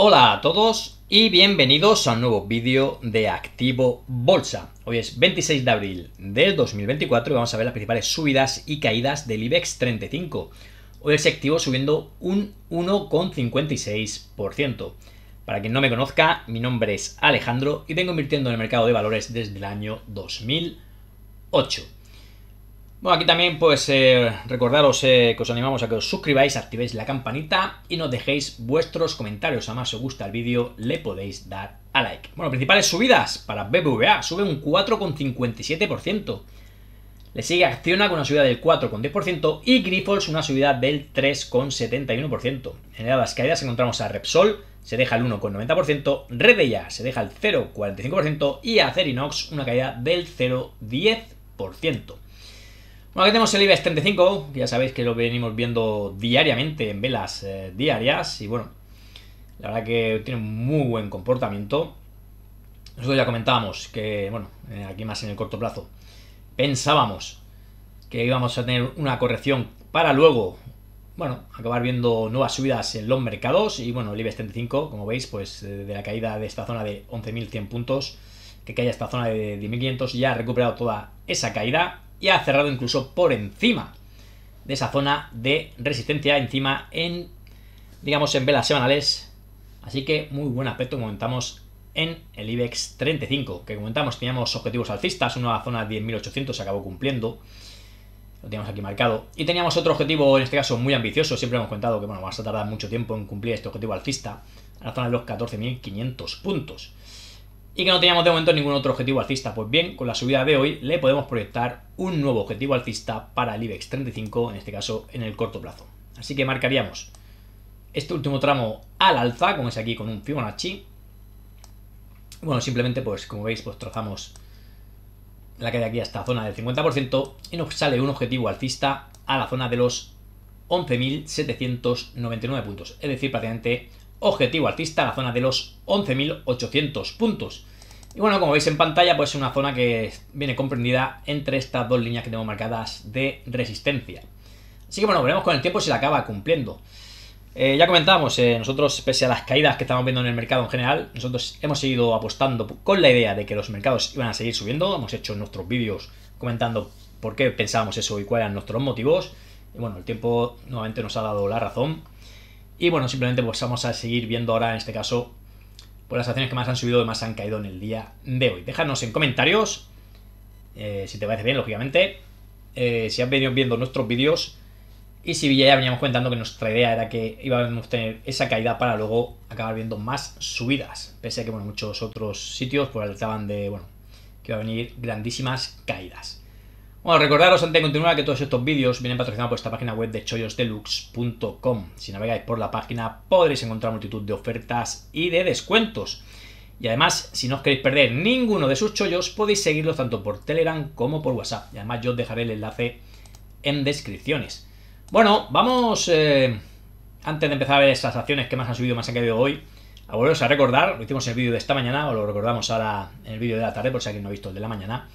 Hola a todos y bienvenidos a un nuevo vídeo de Activo Bolsa. Hoy es 26 de abril del 2024 y vamos a ver las principales subidas y caídas del IBEX 35. Hoy el activo subiendo un 1,56%. Para quien no me conozca, mi nombre es Alejandro y vengo invirtiendo en el mercado de valores desde el año 2008. Bueno, aquí también pues eh, recordaros eh, que os animamos a que os suscribáis, activéis la campanita y nos dejéis vuestros comentarios. A más os gusta el vídeo, le podéis dar a like. Bueno, principales subidas para BBVA. Sube un 4,57%. Le sigue Acciona con una subida del 4,10% y Grifols una subida del 3,71%. En las caídas encontramos a Repsol, se deja el 1,90%, Redella se deja el 0,45% y Acerinox una caída del 0,10%. Bueno, aquí tenemos el IBEX 35, que ya sabéis que lo venimos viendo diariamente en velas eh, diarias. Y bueno, la verdad que tiene muy buen comportamiento. Nosotros ya comentábamos que, bueno, eh, aquí más en el corto plazo, pensábamos que íbamos a tener una corrección para luego, bueno, acabar viendo nuevas subidas en los mercados. Y bueno, el IBEX 35, como veis, pues eh, de la caída de esta zona de 11.100 puntos, que caía esta zona de 10.500, ya ha recuperado toda esa caída y ha cerrado incluso por encima de esa zona de resistencia, encima en, digamos, en velas semanales. Así que muy buen aspecto comentamos en el IBEX 35, que comentamos teníamos objetivos alcistas, una zona de 10.800 se acabó cumpliendo, lo teníamos aquí marcado, y teníamos otro objetivo, en este caso muy ambicioso, siempre hemos comentado que bueno, vamos a tardar mucho tiempo en cumplir este objetivo alcista, a la zona de los 14.500 puntos y que no teníamos de momento ningún otro objetivo alcista. Pues bien, con la subida de hoy le podemos proyectar un nuevo objetivo alcista para el IBEX 35, en este caso en el corto plazo. Así que marcaríamos este último tramo al alza, como es aquí con un Fibonacci. Bueno, simplemente pues como veis pues trazamos la caída aquí a esta zona del 50% y nos sale un objetivo alcista a la zona de los 11.799 puntos, es decir, prácticamente objetivo artista, la zona de los 11.800 puntos. Y bueno, como veis en pantalla, pues es una zona que viene comprendida entre estas dos líneas que tengo marcadas de resistencia. Así que bueno, veremos con el tiempo si la acaba cumpliendo. Eh, ya comentábamos, eh, nosotros, pese a las caídas que estamos viendo en el mercado en general, nosotros hemos seguido apostando con la idea de que los mercados iban a seguir subiendo. Hemos hecho nuestros vídeos comentando por qué pensábamos eso y cuáles eran nuestros motivos. Y bueno, el tiempo nuevamente nos ha dado la razón. Y bueno, simplemente pues vamos a seguir viendo ahora, en este caso, pues las acciones que más han subido y más han caído en el día de hoy. Déjanos en comentarios, eh, si te parece bien, lógicamente, eh, si has venido viendo nuestros vídeos y si ya veníamos comentando que nuestra idea era que íbamos a tener esa caída para luego acabar viendo más subidas, pese a que bueno, muchos otros sitios pues alertaban de, bueno, que iba a venir grandísimas caídas. Bueno, recordaros antes de continuar que todos estos vídeos vienen patrocinados por esta página web de chollosdeluxe.com. Si navegáis por la página podréis encontrar multitud de ofertas y de descuentos. Y además, si no os queréis perder ninguno de sus chollos, podéis seguirlos tanto por Telegram como por WhatsApp. Y además yo os dejaré el enlace en descripciones. Bueno, vamos, eh, antes de empezar a ver esas acciones que más han subido, más han caído hoy, a volveros a recordar, lo hicimos en el vídeo de esta mañana, o lo recordamos ahora en el vídeo de la tarde, por si alguien no ha visto el de la mañana,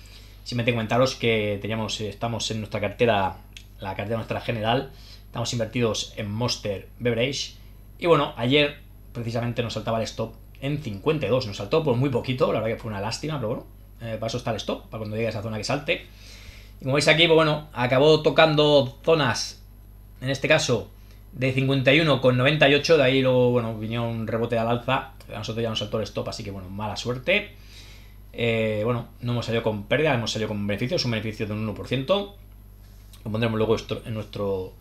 Simplemente comentaros que teníamos, eh, estamos en nuestra cartera, la cartera nuestra general, estamos invertidos en Monster Beverage. Y bueno, ayer precisamente nos saltaba el stop en 52, nos saltó por muy poquito, la verdad que fue una lástima, pero bueno, eh, para el stop, para cuando llegue a esa zona que salte. Y como veis aquí, pues bueno, acabó tocando zonas, en este caso, de 51,98, de ahí luego, bueno, vino un rebote al alza, a nosotros ya nos saltó el stop, así que bueno, mala suerte. Eh, bueno, no hemos salido con pérdida, hemos salido con beneficios, un beneficio de un 1%. Lo pondremos luego en nuestro,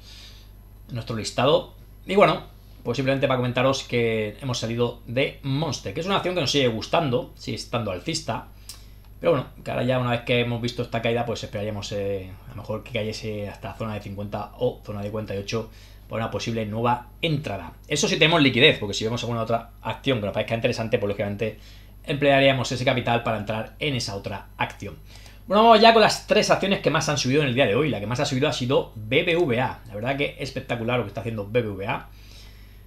nuestro listado. Y bueno, pues simplemente para comentaros que hemos salido de Monster, que es una acción que nos sigue gustando, sigue estando alcista. Pero bueno, que ahora ya una vez que hemos visto esta caída, pues esperaríamos eh, a lo mejor que cayese hasta la zona de 50 o zona de 48 para una posible nueva entrada. Eso sí tenemos liquidez, porque si vemos alguna otra acción que nos parezca interesante, pues lógicamente emplearíamos ese capital para entrar en esa otra acción. Bueno, vamos ya con las tres acciones que más han subido en el día de hoy. La que más ha subido ha sido BBVA. La verdad que espectacular lo que está haciendo BBVA.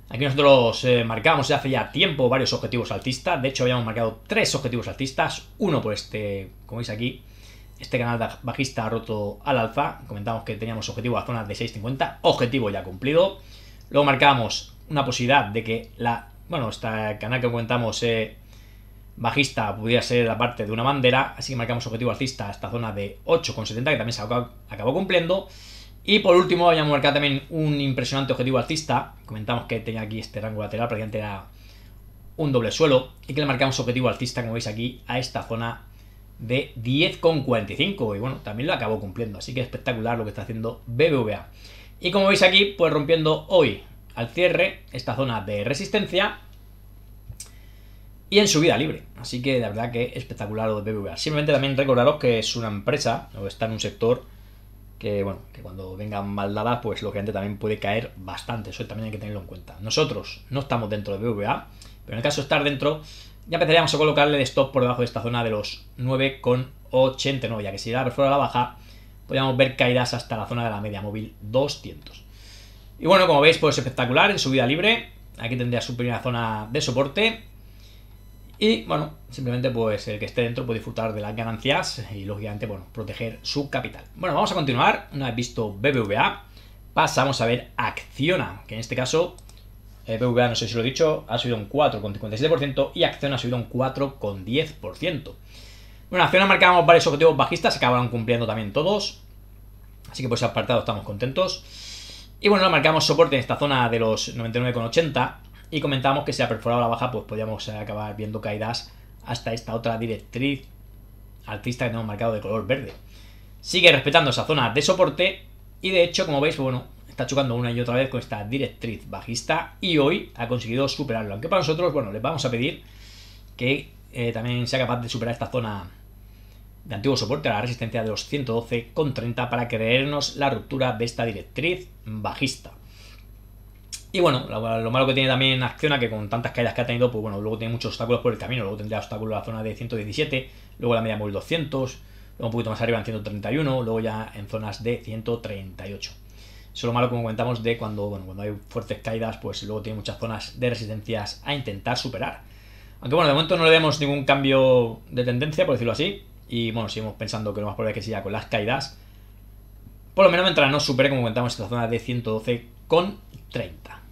Aquí nosotros marcábamos eh, marcamos hace ya tiempo varios objetivos altistas. De hecho, habíamos marcado tres objetivos altistas. Uno por este, como veis aquí, este canal bajista ha roto al alfa Comentamos que teníamos objetivo a zona de 6.50. Objetivo ya cumplido. Luego marcamos una posibilidad de que la... Bueno, este canal que comentamos eh, bajista pudiera ser la parte de una bandera, así que marcamos objetivo alcista a esta zona de 8,70 que también se acabó cumpliendo. Y por último habíamos marcado también un impresionante objetivo alcista, comentamos que tenía aquí este rango lateral, prácticamente era un doble suelo, y que le marcamos objetivo alcista, como veis aquí, a esta zona de 10,45 y bueno, también lo acabó cumpliendo, así que espectacular lo que está haciendo BBVA. Y como veis aquí, pues rompiendo hoy al cierre esta zona de resistencia y en su vida libre. Así que la verdad que espectacular lo de BBVA. Simplemente también recordaros que es una empresa o está en un sector que, bueno, que cuando vengan mal dadas, pues lógicamente también puede caer bastante. Eso también hay que tenerlo en cuenta. Nosotros no estamos dentro de BBVA, pero en el caso de estar dentro, ya empezaríamos a colocarle de stop por debajo de esta zona de los 9,89, ya que si por fuera a la baja, podríamos ver caídas hasta la zona de la media móvil 200. Y bueno, como veis, pues espectacular en su vida libre. Aquí tendría su primera zona de soporte y bueno, simplemente pues el que esté dentro puede disfrutar de las ganancias y lógicamente, bueno, proteger su capital. Bueno, vamos a continuar. Una vez visto BBVA, pasamos a ver Acciona, que en este caso eh, BBVA, no sé si lo he dicho, ha subido un 4,57% y Acciona ha subido un 4,10%. Bueno, Acciona marcamos varios objetivos bajistas, se acabaron cumpliendo también todos. Así que por ese apartado estamos contentos. Y bueno, marcamos soporte en esta zona de los 99,80 y comentábamos que si ha perforado la baja, pues podríamos eh, acabar viendo caídas hasta esta otra directriz artista que tenemos marcado de color verde. Sigue respetando esa zona de soporte y de hecho, como veis, pues bueno, está chocando una y otra vez con esta directriz bajista y hoy ha conseguido superarlo. Aunque para nosotros, bueno, les vamos a pedir que eh, también sea capaz de superar esta zona de antiguo soporte, la resistencia de los 112,30 para creernos la ruptura de esta directriz bajista. Y bueno, lo, malo que tiene también Acciona, que con tantas caídas que ha tenido, pues bueno, luego tiene muchos obstáculos por el camino. Luego tendría obstáculos en la zona de 117, luego la media móvil 200, luego un poquito más arriba en 131, luego ya en zonas de 138. Eso es lo malo, como comentamos, de cuando, bueno, cuando hay fuertes caídas, pues luego tiene muchas zonas de resistencias a intentar superar. Aunque bueno, de momento no le vemos ningún cambio de tendencia, por decirlo así. Y bueno, seguimos pensando que lo más probable es que siga con las caídas. Por lo menos mientras no supere, como comentamos, esta zona de 112 con 30.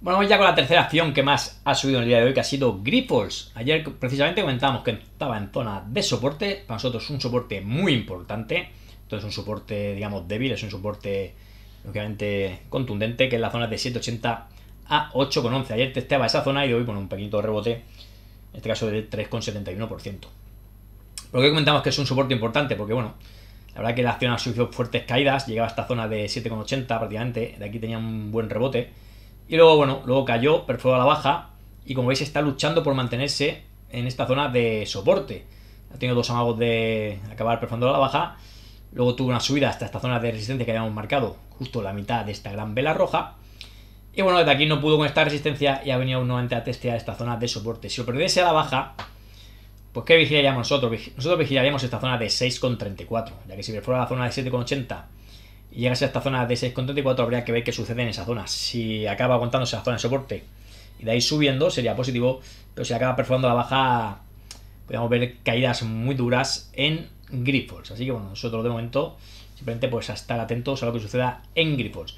Bueno, vamos ya con la tercera acción que más ha subido en el día de hoy, que ha sido GRIPPLES. Ayer precisamente comentábamos que estaba en zona de soporte, para nosotros es un soporte muy importante, entonces un soporte, digamos, débil, es un soporte, lógicamente, contundente, que es la zona de 7,80 a 8,11. Ayer testeaba esa zona y hoy, bueno, un pequeñito rebote, en este caso de 3,71%. ¿Por qué comentamos que es un soporte importante? Porque, bueno, la verdad que la acción ha sufrido fuertes caídas, llegaba a esta zona de 7,80 prácticamente, de aquí tenía un buen rebote, y luego, bueno, luego cayó, perforó a la baja. Y como veis, está luchando por mantenerse en esta zona de soporte. Ha tenido dos amagos de acabar perforando a la baja. Luego tuvo una subida hasta esta zona de resistencia que habíamos marcado, justo la mitad de esta gran vela roja. Y bueno, desde aquí no pudo con esta resistencia y ha venido nuevamente a testear esta zona de soporte. Si lo perdiese a la baja, pues ¿qué vigilaríamos nosotros? Nosotros vigilaríamos esta zona de 6,34, ya que si perfora la zona de 7,80 y llegase a esta zona de 6,34 habría que ver qué sucede en esa zona. Si acaba aguantándose la zona de soporte y de ahí subiendo sería positivo, pero si acaba perforando la baja podemos ver caídas muy duras en Grifols. Así que bueno, nosotros de momento simplemente pues a estar atentos a lo que suceda en Grifols.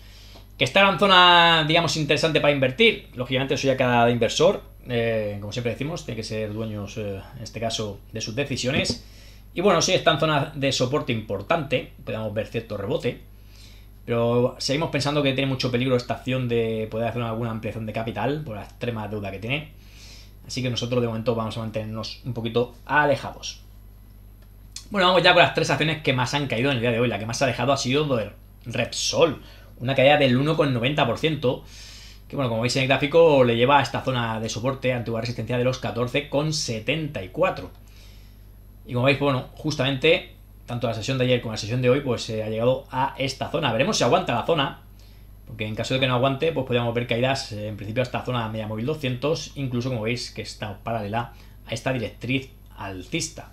Que está en zona, digamos, interesante para invertir. Lógicamente eso ya cada inversor, eh, como siempre decimos, tiene que ser dueños, eh, en este caso, de sus decisiones. Y bueno, si está en zona de soporte importante, podemos ver cierto rebote. Pero seguimos pensando que tiene mucho peligro esta acción de poder hacer alguna ampliación de capital por la extrema deuda que tiene. Así que nosotros de momento vamos a mantenernos un poquito alejados. Bueno, vamos ya con las tres acciones que más han caído en el día de hoy. La que más ha alejado ha sido Repsol, una caída del 1,90%, que bueno, como veis en el gráfico, le lleva a esta zona de soporte, antigua resistencia de los 14,74. Y como veis, bueno, justamente tanto la sesión de ayer como la sesión de hoy, pues eh, ha llegado a esta zona. Veremos si aguanta la zona, porque en caso de que no aguante, pues podríamos ver caídas eh, en principio esta zona media móvil 200, incluso como veis que está paralela a esta directriz alcista.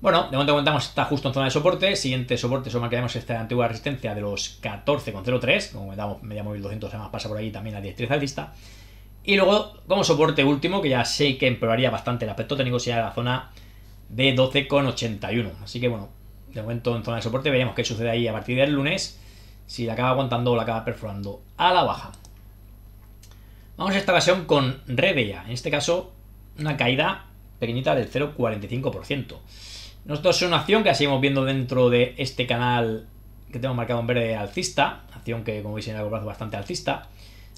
Bueno, de momento aguantamos, está justo en zona de soporte, siguiente soporte que marcaremos esta antigua resistencia de los 14,03, como comentamos, media móvil 200 además pasa por ahí también la directriz alcista. Y luego, como soporte último, que ya sé que empeoraría bastante el aspecto técnico, sería la zona de 12,81. Así que bueno, de momento en zona de soporte veremos qué sucede ahí a partir del lunes, si la acaba aguantando o la acaba perforando a la baja. Vamos a esta ocasión con Rebella, en este caso una caída pequeñita del 0,45%. Nosotros es una acción que seguimos viendo dentro de este canal que tenemos marcado en verde alcista, acción que como veis en el plazo bastante alcista.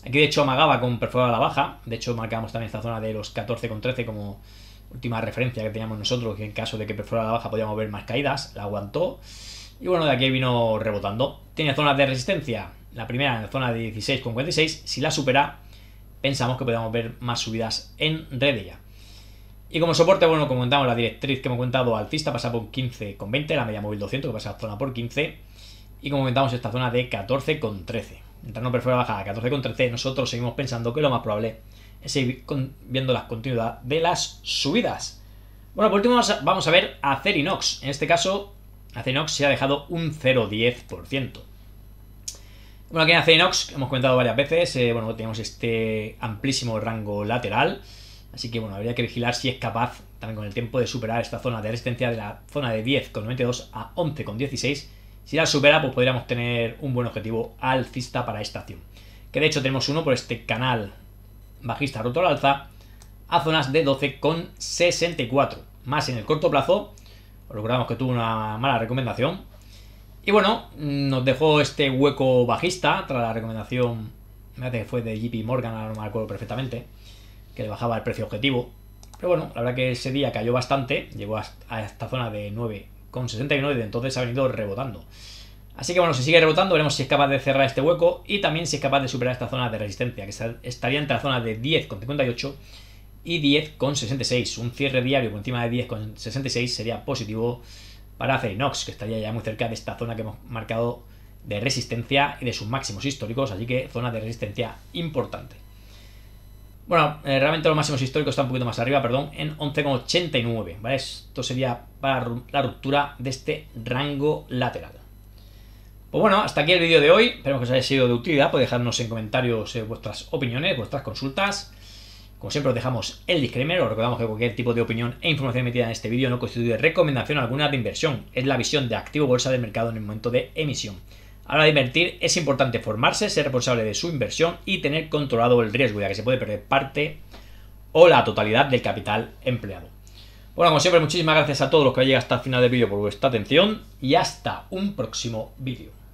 Aquí de hecho amagaba con perforar a la baja, de hecho marcamos también esta zona de los 14,13 como última referencia que teníamos nosotros, que en caso de que perfora la baja podíamos ver más caídas, la aguantó. Y bueno, de aquí vino rebotando. Tiene zonas de resistencia. La primera en la zona de 16,46. Si la supera, pensamos que podíamos ver más subidas en Redella. Y como soporte, bueno, como comentamos, la directriz que hemos comentado alcista pasa por 15,20, la media móvil 200 que pasa a zona por 15, y como comentamos, esta zona de 14,13. Entrando no perfora baja a 14,13, nosotros seguimos pensando que lo más probable es es viendo la continuidad de las subidas. Bueno, por último vamos a, ver a Cerinox. En este caso, Acerinox se ha dejado un 0,10%. Bueno, aquí en Acerinox hemos comentado varias veces, eh, bueno, tenemos este amplísimo rango lateral, así que bueno, habría que vigilar si es capaz también con el tiempo de superar esta zona de resistencia de la zona de 10,92 a 11,16. Si la supera, pues podríamos tener un buen objetivo alcista para esta acción. Que de hecho tenemos uno por este canal bajista roto al alza a zonas de 12,64. Más en el corto plazo, logramos que tuvo una mala recomendación. Y bueno, nos dejó este hueco bajista tras la recomendación, me parece que fue de JP Morgan, ahora no me acuerdo perfectamente, que le bajaba el precio objetivo. Pero bueno, la verdad que ese día cayó bastante, llegó a esta zona de 9,69 y entonces ha venido rebotando. Así que bueno, si sigue rebotando, veremos si es capaz de cerrar este hueco y también si es capaz de superar esta zona de resistencia, que estaría entre la zona de 10,58 y 10,66. Un cierre diario por encima de 10,66 sería positivo para Ferinox, que estaría ya muy cerca de esta zona que hemos marcado de resistencia y de sus máximos históricos, así que zona de resistencia importante. Bueno, eh, realmente los máximos históricos están un poquito más arriba, perdón, en 11,89, ¿vale? Esto sería para la ruptura de este rango lateral. Pues bueno, hasta aquí el vídeo de hoy. Espero que os haya sido de utilidad. Podéis pues dejarnos en comentarios eh, vuestras opiniones, vuestras consultas. Como siempre os dejamos el disclaimer, os recordamos que cualquier tipo de opinión e información emitida en este vídeo no constituye recomendación alguna de inversión, es la visión de activo bolsa del mercado en el momento de emisión. A la hora de invertir es importante formarse, ser responsable de su inversión y tener controlado el riesgo, ya que se puede perder parte o la totalidad del capital empleado. Bueno, como siempre, muchísimas gracias a todos los que han llegado hasta el final del vídeo por vuestra atención y hasta un próximo vídeo.